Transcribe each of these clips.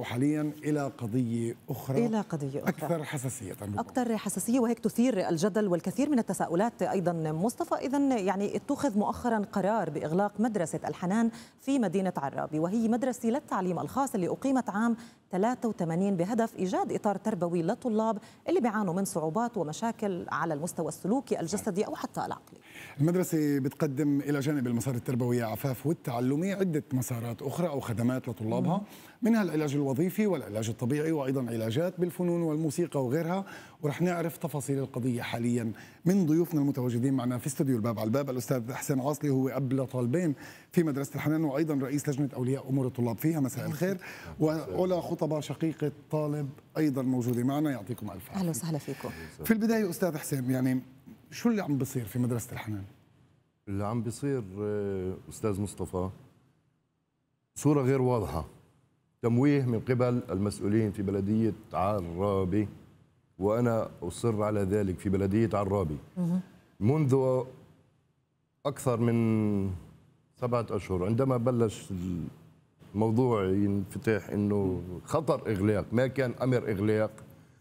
وحاليا الى قضيه اخرى الى قضيه اخرى اكثر حساسيه طيب. اكثر حساسيه وهيك تثير الجدل والكثير من التساؤلات ايضا مصطفى اذا يعني اتخذ مؤخرا قرار باغلاق مدرسه الحنان في مدينه عرابي وهي مدرسه للتعليم الخاص اللي اقيمت عام 83 بهدف ايجاد اطار تربوي للطلاب اللي بيعانوا من صعوبات ومشاكل على المستوى السلوكي الجسدي او حتى العقلي. المدرسه بتقدم الى جانب المسار التربوي عفاف والتعلمي عده مسارات اخرى او خدمات لطلابها منها العلاج الوطني الوظيفي والعلاج الطبيعي وأيضا علاجات بالفنون والموسيقى وغيرها ورح نعرف تفاصيل القضية حاليا من ضيوفنا المتواجدين معنا في استوديو الباب على الباب الأستاذ حسين عاصلي هو أب لطالبين في مدرسة الحنان وأيضا رئيس لجنة أولياء أمور الطلاب فيها مساء الخير وأولى خطبة شقيقة طالب أيضا موجودة معنا يعطيكم ألف عافية أهلا وسهلا فيكم في البداية أستاذ حسين يعني شو اللي عم بصير في مدرسة الحنان؟ اللي عم بيصير آه، استاذ مصطفى صوره غير واضحه تمويه من قبل المسؤولين في بلدية عرابي وأنا أصر على ذلك في بلدية عرابي منذ أكثر من سبعة أشهر عندما بلش الموضوع ينفتح أنه خطر إغلاق ما كان أمر إغلاق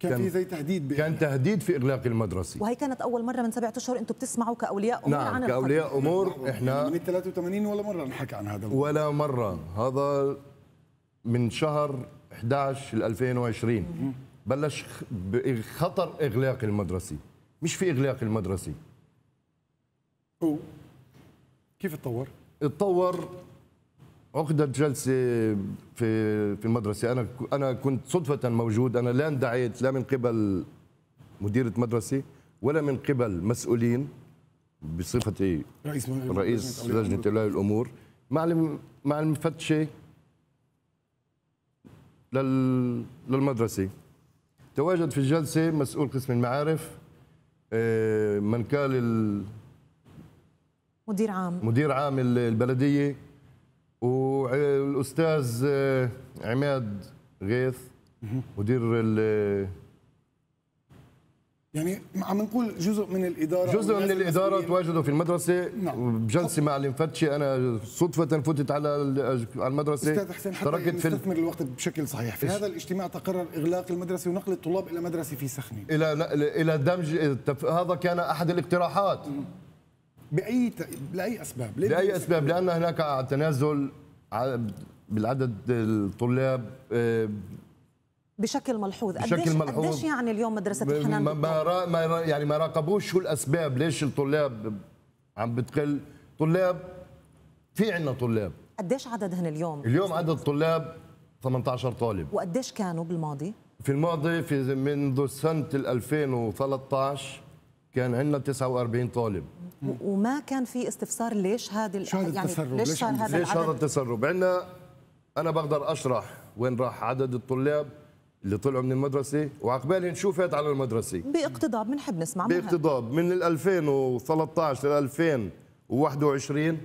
كان, كان في زي تهديد بإغلاق. كان تهديد في اغلاق المدرسه وهي كانت اول مره من سبعة اشهر انتم بتسمعوا كاولياء امور نعم عن كاولياء امور احنا من ال 83 ولا مره نحكي عن هذا الموضوع. ولا مره هذا من شهر 11 ل 2020 بلش خطر اغلاق المدرسي مش في اغلاق المدرسي أو كيف تطور؟ تطور تطور عقدت جلسة في في المدرسة أنا أنا كنت صدفة موجود أنا لا اندعيت لا من قبل مديرة مدرسة ولا من قبل مسؤولين بصفتي رئيس رئيس لجنة أولياء الأمور مع مع المفتشة للمدرسة تواجد في الجلسة مسؤول قسم المعارف آه، من كان مدير عام مدير عام البلدية والأستاذ آه، عماد غيث مدير يعني عم نقول جزء من الاداره جزء من الاداره تواجدوا في المدرسه نعم. بجلسه مع المفتشي انا صدفه فتت على على المدرسه استاذ حسين حتى تركت نستثمر الوقت بشكل صحيح في هذا الاجتماع تقرر اغلاق المدرسه ونقل الطلاب الى مدرسه في سخنين الى الى دمج هذا كان احد الاقتراحات باي ت... لاي اسباب لاي اسباب لان هناك تنازل بالعدد الطلاب آه، بشكل ملحوظ بشكل قديش ملحوظ قديش يعني اليوم مدرسه الحنان ما, ما, را ما را يعني ما راقبوش شو الاسباب ليش الطلاب عم بتقل طلاب في عندنا طلاب قديش عددهم اليوم اليوم عدد الطلاب 18 طالب وقديش كانوا بالماضي في الماضي في منذ سنه 2013 كان عندنا 49 طالب وما كان في استفسار ليش هذا يعني التسرب ليش, ليش صار هذا ليش هذا التسرب عندنا انا بقدر اشرح وين راح عدد الطلاب اللي طلعوا من المدرسه وعقبالي نشوف فات على المدرسه باقتضاب بنحب نسمع باقتضاب من 2013 ل 2021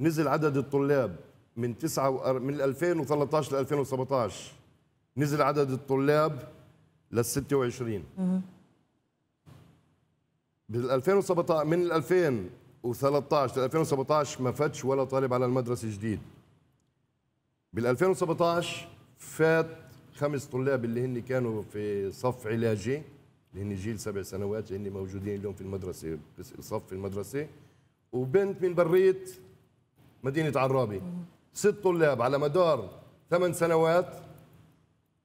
نزل عدد الطلاب من 9 و... من 2013 ل 2017 نزل عدد الطلاب لل 26 بال 2017 من 2013 ل 2017 ما فاتش ولا طالب على المدرسه جديد بال 2017 فات خمس طلاب اللي هن كانوا في صف علاجي اللي هن جيل سبع سنوات اللي موجودين اليوم في المدرسه صف في المدرسه وبنت من بريه مدينه عرابي ست طلاب على مدار ثمان سنوات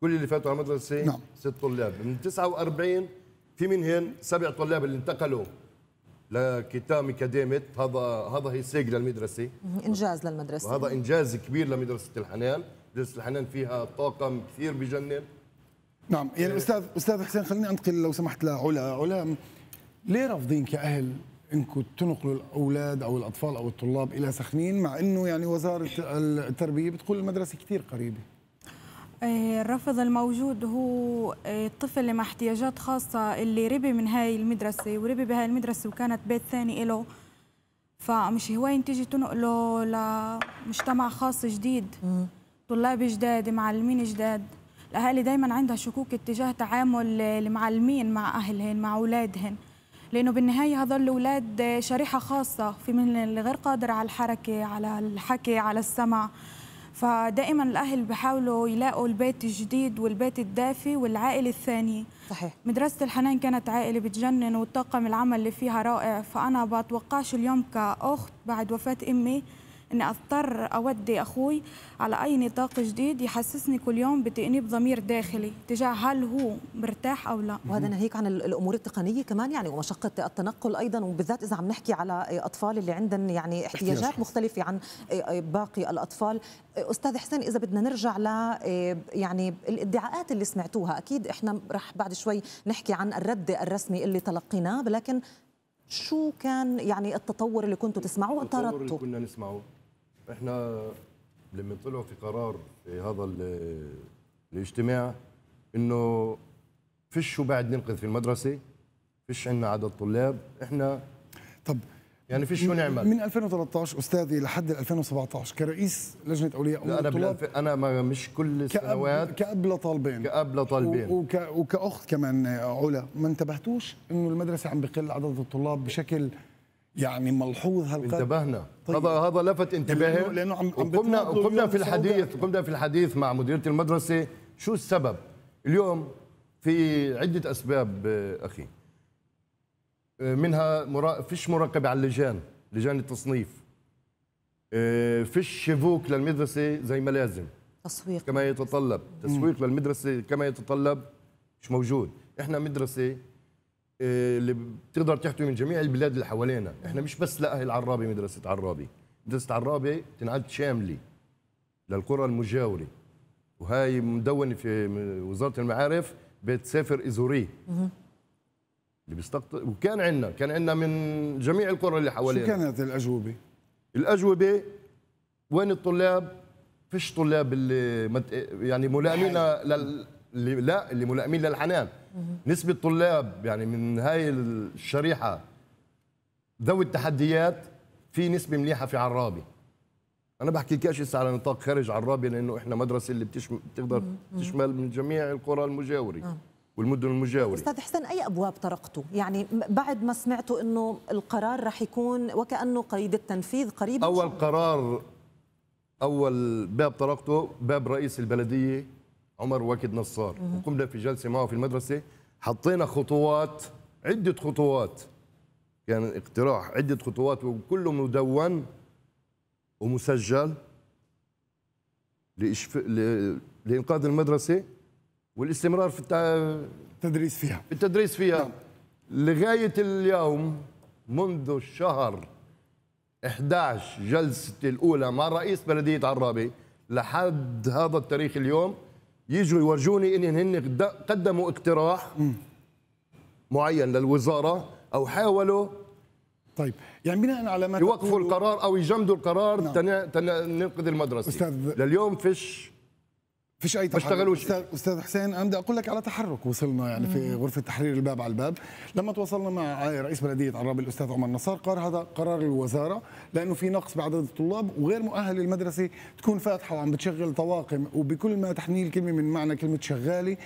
كل اللي فاتوا على المدرسه نعم. ست طلاب من 49 في منهن سبع طلاب اللي انتقلوا لكتام اكاديميه هذا هذا هي سيج للمدرسه انجاز للمدرسه وهذا انجاز كبير لمدرسه الحنان دس الحنان فيها طاقم كثير بجنن نعم يعني آه. استاذ استاذ حسين خليني انتقل لو سمحت لعلا علا ليه رافضين كاهل انكم تنقلوا الاولاد او الاطفال او الطلاب الى سخنين مع انه يعني وزاره التربيه بتقول المدرسه كثير قريبه آه، الرفض الموجود هو آه، الطفل اللي مع احتياجات خاصة اللي ربي من هاي المدرسة وربي بهاي المدرسة وكانت بيت ثاني له فمش هواين تيجي تنقله لمجتمع خاص جديد طلاب جداد معلمين جداد الاهالي دايما عندها شكوك اتجاه تعامل المعلمين مع اهلهن مع اولادهن لانه بالنهايه هذول الاولاد شريحه خاصه في من اللي غير قادر على الحركه على الحكي على السمع فدائما الاهل بحاولوا يلاقوا البيت الجديد والبيت الدافي والعائله الثانيه صحيح مدرسه الحنان كانت عائله بتجنن والطاقم العمل اللي فيها رائع فانا بتوقعش اليوم كاخت بعد وفاه امي اني اضطر اودي اخوي على اي نطاق جديد يحسسني كل يوم بتانيب ضمير داخلي تجاه هل هو مرتاح او لا وهذا ناهيك عن الامور التقنيه كمان يعني ومشقه التنقل ايضا وبالذات اذا عم نحكي على اطفال اللي عندهم يعني احتياجات مختلفه عن إيه، إيه، باقي الاطفال استاذ حسين اذا بدنا نرجع ل إيه، يعني الادعاءات اللي سمعتوها اكيد احنا راح بعد شوي نحكي عن الرد الرسمي اللي تلقيناه ولكن شو كان يعني التطور اللي كنتوا تسمعوه التطور اللي كنا نسمعه احنا لما طلعوا في قرار في هذا الاجتماع انه فيش شو بعد ننقذ في المدرسه فيش عندنا عدد طلاب احنا طب يعني فيش شو نعمل من 2013 استاذي لحد 2017 كرئيس لجنه اولياء امور الطلاب لا انا انا مش كل السنوات كأب, كاب لطالبين كاب لطالبين وك وكاخت كمان علا ما انتبهتوش انه المدرسه عم بقل عدد الطلاب بشكل يعني ملحوظ هالقدر انتبهنا طيب. هذا هذا لفت انتباهي لانه عم قمنا قمنا في الحديث قمنا في الحديث مع مديرة المدرسة شو السبب اليوم في عدة أسباب آه، أخي آه، منها مرا... فيش مراقبة على اللجان لجان التصنيف آه، فيش شبوك للمدرسة زي ما لازم تسويق كما يتطلب تسويق للمدرسة كما يتطلب مش موجود احنا مدرسة آه، اللي بتقدر تحتوي من جميع البلاد اللي حوالينا احنا مش بس لاهل عرابي مدرسه عرابي مدرسه عرابي تنعد شامله للقرى المجاوره وهي مدونه في وزاره المعارف بيت سافر ازوري اللي بيستقطب وكان عندنا كان عندنا من جميع القرى اللي حوالينا شو كانت الاجوبه الاجوبه وين الطلاب فيش طلاب اللي يعني ملائمين لل لا اللي ملائمين للحنان نسبه طلاب يعني من هاي الشريحه ذوي التحديات في نسبه مليحه في عرابي انا بحكي كاش هسه على نطاق خارج عرابي لانه احنا مدرسه اللي بتشم... بتقدر تشمل من جميع القرى المجاوره آه. والمدن المجاوره استاذ حسين اي ابواب طرقتوا يعني بعد ما سمعتوا انه القرار رح يكون وكانه قيد التنفيذ قريب اول قرار اول باب طرقته باب رئيس البلديه عمر واكد نصار وقمنا في جلسه معه في المدرسه حطينا خطوات عده خطوات كان يعني اقتراح عده خطوات وكله مدون ومسجل لإشف... ل... لانقاذ المدرسه والاستمرار في الت... التدريس فيها في التدريس فيها نعم. لغايه اليوم منذ الشهر 11 جلستي الاولى مع رئيس بلديه عرابه لحد هذا التاريخ اليوم يجوا يورجوني ان هن قدموا اقتراح معين للوزاره او حاولوا طيب يعني بناء على ما يوقفوا القرار او يجمدوا القرار نعم. تنقذ المدرسه استاذ لليوم فيش فيش اي تحرك استاذ استاذ حسين انا بدي اقول لك على تحرك وصلنا يعني في غرفه تحرير الباب على الباب لما تواصلنا مع رئيس بلديه عراب الاستاذ عمر نصار قال هذا قرار الوزاره لانه في نقص بعدد الطلاب وغير مؤهل المدرسه تكون فاتحه وعم بتشغل طواقم وبكل ما تحميه الكلمه من معنى كلمه شغاله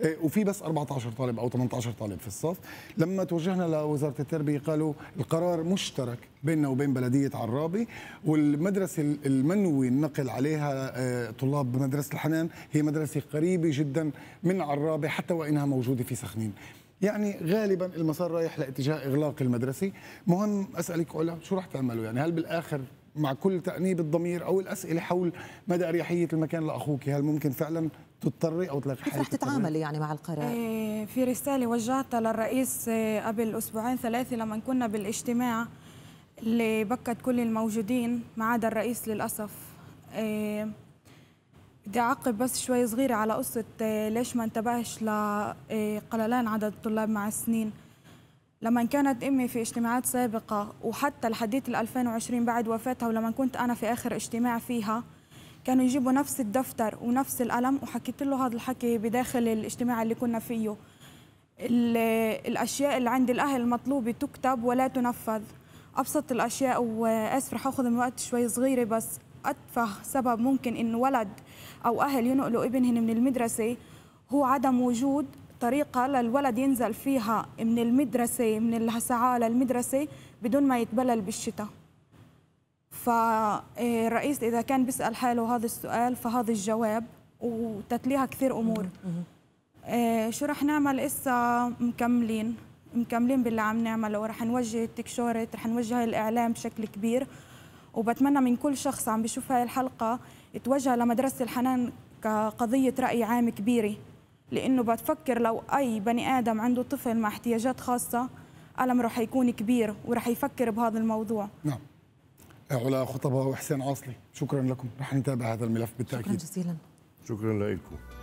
إيه، وفي بس 14 طالب او 18 طالب في الصف لما توجهنا لوزاره التربيه قالوا القرار مشترك بيننا وبين بلديه عرابي والمدرسه المنوي النقل عليها إيه، طلاب مدرسه الحنان هي مدرسه قريبه جدا من عرابي حتى وانها موجوده في سخنين يعني غالبا المسار رايح لاتجاه اغلاق المدرسه مهم اسالك اولا شو رح تعملوا يعني هل بالاخر مع كل تأنيب الضمير أو الأسئلة حول مدى أريحية المكان لأخوك هل ممكن فعلا تضطري او تلاقي كيف رح تتعاملي يعني مع القرار؟ إيه في رساله وجهتها للرئيس آه، قبل اسبوعين ثلاثه لما كنا بالاجتماع اللي بكت كل الموجودين ما عدا الرئيس للاسف إيه، بدي اعقب بس شوي صغيره على قصه آه، ليش ما انتبهش آه، قللان عدد الطلاب مع السنين لما كانت امي في اجتماعات سابقه وحتى لحديت 2020 بعد وفاتها ولما كنت انا في اخر اجتماع فيها كانوا يجيبوا نفس الدفتر ونفس القلم وحكيت له هذا الحكي بداخل الاجتماع اللي كنا فيه الاشياء اللي عند الاهل المطلوبه تكتب ولا تنفذ ابسط الاشياء واسف رح اخذ من وقت شوي صغيره بس اتفه سبب ممكن انه ولد او اهل ينقلوا ابنهم من المدرسه هو عدم وجود طريقة للولد ينزل فيها من المدرسة من الساعة للمدرسة بدون ما يتبلل بالشتاء فالرئيس آه، إذا كان بيسأل حاله هذا السؤال فهذا الجواب وتتليها كثير أمور آه، شو رح نعمل إسا مكملين مكملين باللي عم نعمله ورح نوجه التكشورة رح نوجه الإعلام بشكل كبير وبتمنى من كل شخص عم بيشوف هاي الحلقة يتوجه لمدرسة الحنان كقضية رأي عام كبيرة لأنه بتفكر لو أي بني آدم عنده طفل مع احتياجات خاصة ألم رح يكون كبير ورح يفكر بهذا الموضوع نعم. علا خطبة وحسين عاصلي شكرا لكم رح نتابع هذا الملف بالتأكيد شكرا جزيلا شكرا لكم